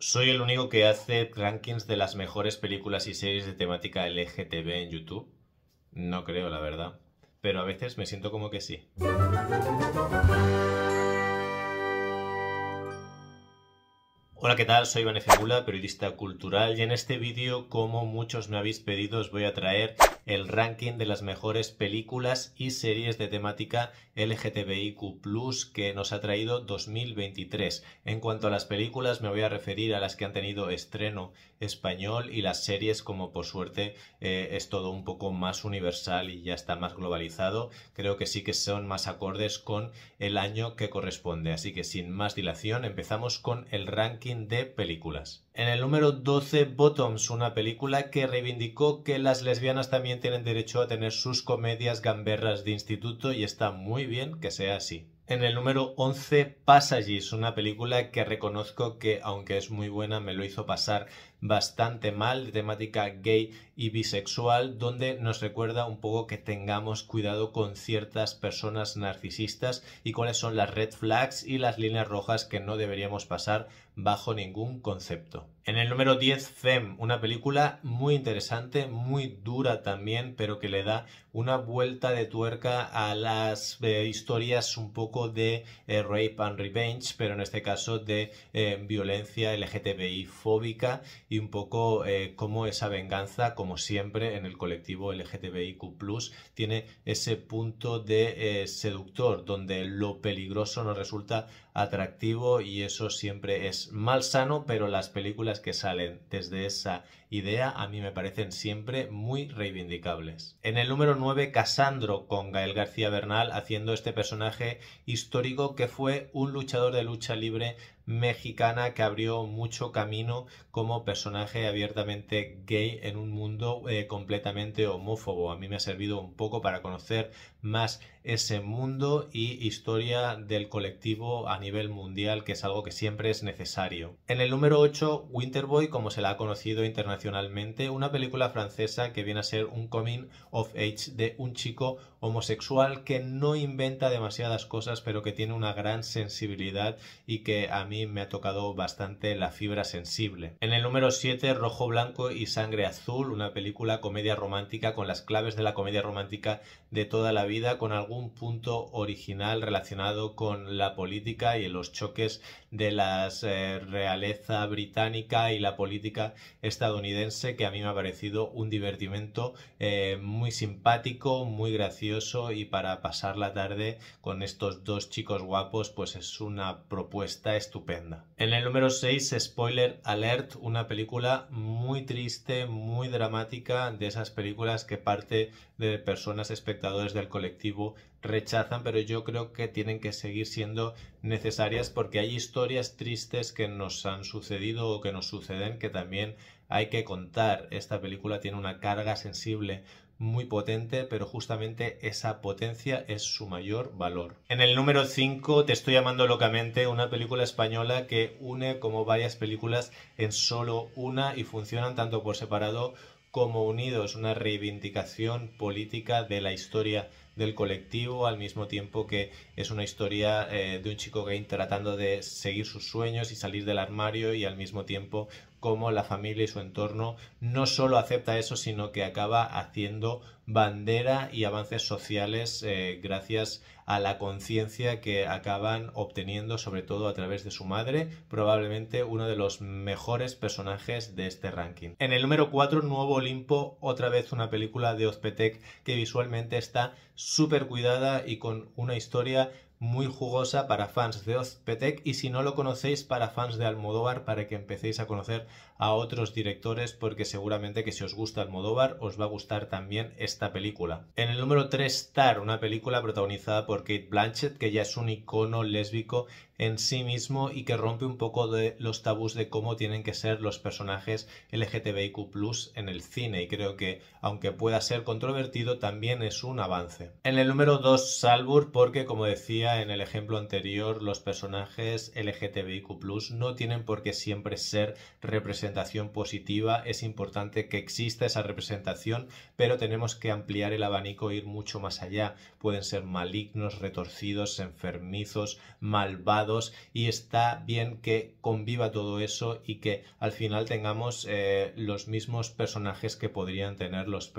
Soy el único que hace rankings de las mejores películas y series de temática LGTB en YouTube. No creo, la verdad. Pero a veces me siento como que sí. Hola, ¿qué tal? Soy Vanessa Gula, periodista cultural, y en este vídeo, como muchos me habéis pedido, os voy a traer el ranking de las mejores películas y series de temática LGTBIQ+, que nos ha traído 2023. En cuanto a las películas, me voy a referir a las que han tenido estreno español y las series, como por suerte eh, es todo un poco más universal y ya está más globalizado, creo que sí que son más acordes con el año que corresponde. Así que sin más dilación, empezamos con el ranking de películas. En el número 12, Bottoms, una película que reivindicó que las lesbianas también tienen derecho a tener sus comedias gamberras de instituto y está muy bien que sea así. En el número 11, Passages, una película que reconozco que, aunque es muy buena, me lo hizo pasar bastante mal, de temática gay y bisexual, donde nos recuerda un poco que tengamos cuidado con ciertas personas narcisistas y cuáles son las red flags y las líneas rojas que no deberíamos pasar bajo ningún concepto. En el número 10, Fem, una película muy interesante, muy dura también, pero que le da una vuelta de tuerca a las eh, historias un poco de eh, rape and revenge, pero en este caso de eh, violencia LGTBI fóbica y un poco cómo esa venganza, como siempre en el colectivo LGTBIQ, tiene ese punto de seductor, donde lo peligroso nos resulta atractivo y eso siempre es mal sano, pero las películas que salen desde esa idea a mí me parecen siempre muy reivindicables. En el número 9, Casandro con Gael García Bernal haciendo este personaje histórico que fue un luchador de lucha libre mexicana que abrió mucho camino como personaje abiertamente gay en un mundo eh, completamente homófobo. A mí me ha servido un poco para conocer más ese mundo y historia del colectivo a nivel mundial, que es algo que siempre es necesario. En el número 8, Winterboy, como se la ha conocido internacionalmente, una película francesa que viene a ser un coming of age de un chico homosexual que no inventa demasiadas cosas, pero que tiene una gran sensibilidad y que a mí me ha tocado bastante la fibra sensible. En el número 7, Rojo, Blanco y Sangre Azul, una película comedia romántica con las claves de la comedia romántica de toda la vida, con algún punto original relacionado con la política y los choques de la eh, realeza británica y la política estadounidense, que a mí me ha parecido un divertimento eh, muy simpático, muy gracioso y para pasar la tarde con estos dos chicos guapos pues es una propuesta estupenda. En el número 6, Spoiler Alert, una película muy triste, muy dramática, de esas películas que parte de personas espectadores del colectivo rechazan, pero yo creo que tienen que seguir siendo necesarias porque hay historias tristes que nos han sucedido o que nos suceden que también hay que contar. Esta película tiene una carga sensible muy potente, pero justamente esa potencia es su mayor valor. En el número 5, Te estoy llamando locamente, una película española que une como varias películas en solo una y funcionan tanto por separado como unidos, una reivindicación política de la historia del colectivo, al mismo tiempo que es una historia eh, de un chico gay tratando de seguir sus sueños y salir del armario y al mismo tiempo como la familia y su entorno no solo acepta eso, sino que acaba haciendo bandera y avances sociales eh, gracias a la conciencia que acaban obteniendo, sobre todo a través de su madre, probablemente uno de los mejores personajes de este ranking. En el número 4, Nuevo Olimpo, otra vez una película de OZPETEC que visualmente está súper cuidada y con una historia muy jugosa para fans de Ozpetec y si no lo conocéis para fans de Almodóvar para que empecéis a conocer a otros directores porque seguramente que si os gusta Almodóvar os va a gustar también esta película. En el número 3 Star, una película protagonizada por Kate Blanchett que ya es un icono lésbico en sí mismo y que rompe un poco de los tabús de cómo tienen que ser los personajes LGTBIQ en el cine y creo que aunque pueda ser controvertido también es un avance. En el número 2 Salbur porque como decía en el ejemplo anterior los personajes LGTBIQ no tienen por qué siempre ser representación positiva, es importante que exista esa representación pero tenemos que ampliar el abanico e ir mucho más allá, pueden ser malignos, retorcidos, enfermizos, malvados, y está bien que conviva todo eso y que al final tengamos eh, los mismos personajes que podrían tener los,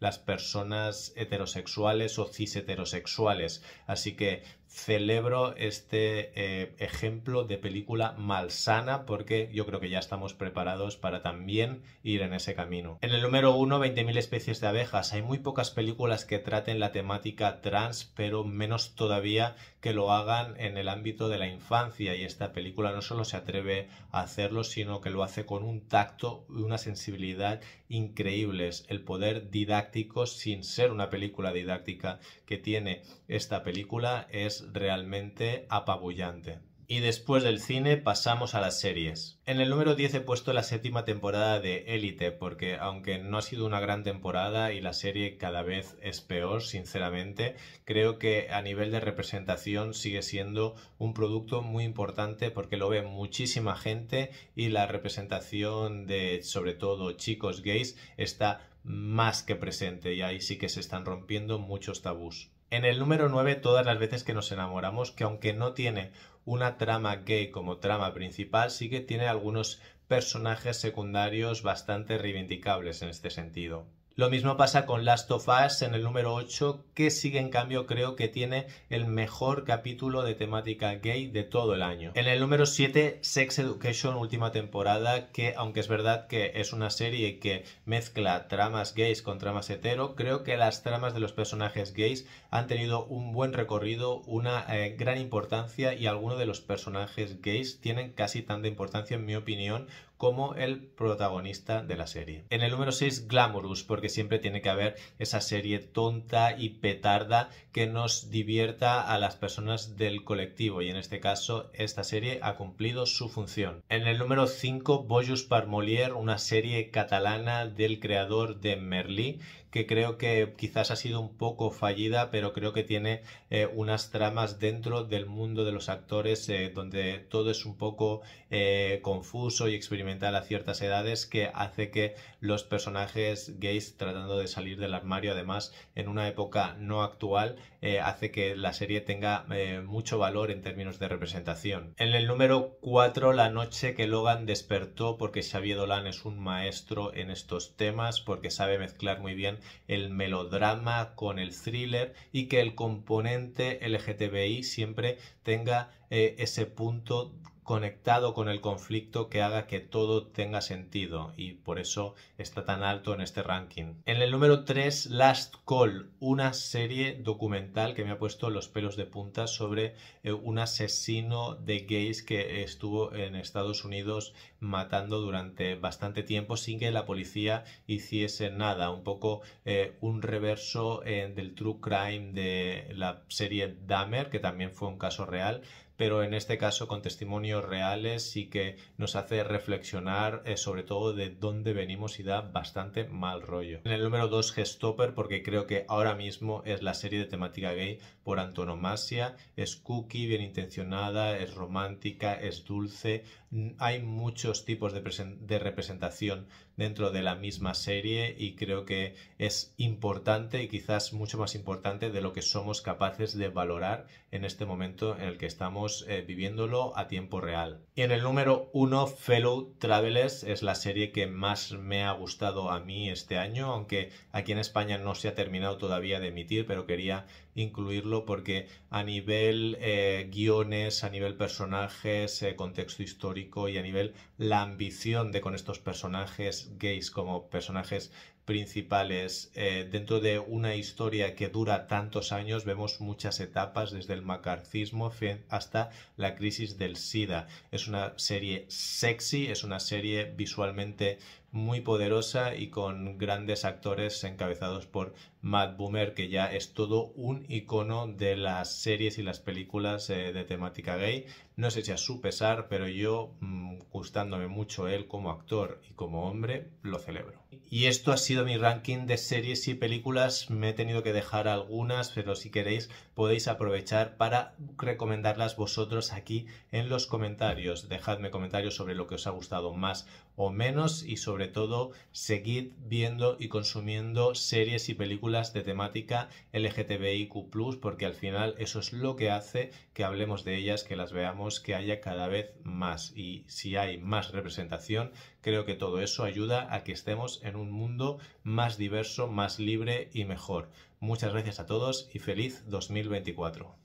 las personas heterosexuales o cis heterosexuales. Así que celebro este eh, ejemplo de película malsana porque yo creo que ya estamos preparados para también ir en ese camino. En el número 1, 20.000 especies de abejas. Hay muy pocas películas que traten la temática trans, pero menos todavía que lo hagan en el ámbito de la infancia y esta película no solo se atreve a hacerlo, sino que lo hace con un tacto y una sensibilidad increíbles. El poder didáctico sin ser una película didáctica que tiene esta película es realmente apabullante. Y después del cine pasamos a las series. En el número 10 he puesto la séptima temporada de Élite, porque aunque no ha sido una gran temporada y la serie cada vez es peor, sinceramente, creo que a nivel de representación sigue siendo un producto muy importante porque lo ve muchísima gente y la representación de sobre todo chicos gays está más que presente y ahí sí que se están rompiendo muchos tabús. En el número 9, todas las veces que nos enamoramos, que aunque no tiene una trama gay como trama principal, sí que tiene algunos personajes secundarios bastante reivindicables en este sentido. Lo mismo pasa con Last of Us en el número 8, que sigue en cambio creo que tiene el mejor capítulo de temática gay de todo el año. En el número 7, Sex Education, última temporada, que aunque es verdad que es una serie que mezcla tramas gays con tramas hetero, creo que las tramas de los personajes gays han tenido un buen recorrido, una eh, gran importancia y algunos de los personajes gays tienen casi tanta importancia en mi opinión como el protagonista de la serie. En el número 6, Glamorous, porque siempre tiene que haber esa serie tonta y petarda que nos divierta a las personas del colectivo y en este caso esta serie ha cumplido su función. En el número 5, Boyus Parmolier, una serie catalana del creador de Merlí que creo que quizás ha sido un poco fallida, pero creo que tiene eh, unas tramas dentro del mundo de los actores eh, donde todo es un poco eh, confuso y experimental a ciertas edades que hace que los personajes gays tratando de salir del armario, además en una época no actual, hace que la serie tenga mucho valor en términos de representación. En el número 4, la noche que Logan despertó porque Xavier Dolan es un maestro en estos temas, porque sabe mezclar muy bien el melodrama con el thriller y que el componente LGTBI siempre tenga eh, ese punto conectado con el conflicto que haga que todo tenga sentido y por eso está tan alto en este ranking. En el número 3, Last Call, una serie documental que me ha puesto los pelos de punta sobre eh, un asesino de gays que estuvo en Estados Unidos matando durante bastante tiempo sin que la policía hiciese nada, un poco eh, un reverso eh, del true crime de la serie Dahmer, que también fue un caso real, pero en este caso con testimonios reales y que nos hace reflexionar eh, sobre todo de dónde venimos y da bastante mal rollo. En el número 2, Gestopper, porque creo que ahora mismo es la serie de temática gay por antonomasia. Es cookie, bien intencionada, es romántica, es dulce. Mm, hay muchos tipos de representación dentro de la misma serie y creo que es importante y quizás mucho más importante de lo que somos capaces de valorar en este momento en el que estamos eh, viviéndolo a tiempo real. Y en el número uno, Fellow Travelers es la serie que más me ha gustado a mí este año, aunque aquí en España no se ha terminado todavía de emitir, pero quería incluirlo porque a nivel eh, guiones, a nivel personajes, eh, contexto histórico y a nivel la ambición de con estos personajes gays como personajes principales. Eh, dentro de una historia que dura tantos años vemos muchas etapas, desde el macarcismo hasta la crisis del SIDA. Es una serie sexy, es una serie visualmente muy poderosa y con grandes actores encabezados por Matt Boomer, que ya es todo un icono de las series y las películas eh, de temática gay. No sé si a su pesar, pero yo, mm, gustándome mucho él como actor y como hombre, lo celebro. Y esto ha sido mi ranking de series y películas. Me he tenido que dejar algunas, pero si queréis podéis aprovechar para recomendarlas vosotros aquí en los comentarios. Dejadme comentarios sobre lo que os ha gustado más o menos y sobre todo, seguid viendo y consumiendo series y películas de temática LGTBIQ, porque al final eso es lo que hace que hablemos de ellas, que las veamos, que haya cada vez más. Y si hay más representación, creo que todo eso ayuda a que estemos en un mundo más diverso, más libre y mejor. Muchas gracias a todos y feliz 2024.